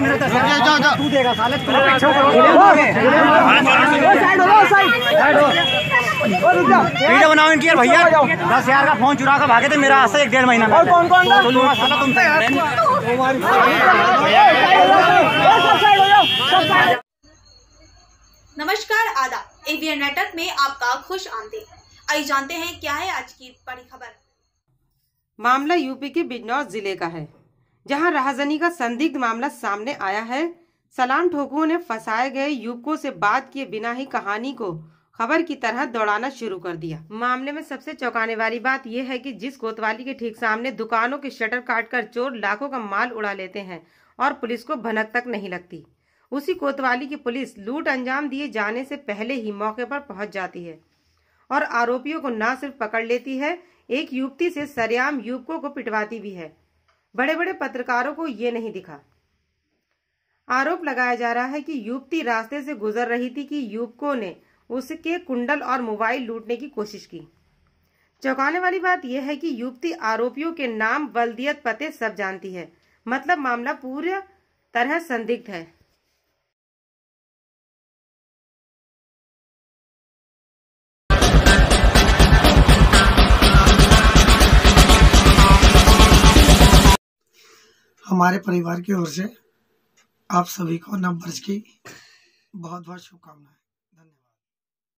video बनाओ इनकी भैया दस हजार का फोन चुरा कर भागे थे मेरा आज से एक डेढ़ महीना नमस्कार आदा एवीएन नेटवर्क में आपका खुश आमदी आई जानते हैं क्या है आज की बड़ी खबर मामला यूपी के बिजनौर जिले का है जहां राहजनी का संदिग्ध मामला सामने आया है सलाम ठोकुओं ने फंसाए गए युवकों से बात किए बिना ही कहानी को खबर की तरह दौड़ाना शुरू कर दिया मामले में सबसे चौंकाने वाली बात यह है कि जिस कोतवाली के ठीक सामने दुकानों के शटर काटकर चोर लाखों का माल उड़ा लेते हैं और पुलिस को भनक तक नहीं लगती उसी कोतवाली की पुलिस लूट अंजाम दिए जाने से पहले ही मौके पर पहुंच जाती है और आरोपियों को न सिर्फ पकड़ लेती है एक युवती से सरेआम युवकों को पिटवाती भी है बड़े बड़े पत्रकारों को ये नहीं दिखा आरोप लगाया जा रहा है कि युवती रास्ते से गुजर रही थी कि युवकों ने उसके कुंडल और मोबाइल लूटने की कोशिश की चौंकाने वाली बात यह है कि युवती आरोपियों के नाम बल्दियत पते सब जानती है मतलब मामला पूरी तरह संदिग्ध है हमारे परिवार की ओर से आप सभी को नव वर्ष की बहुत बहुत शुभकामनाएं धन्यवाद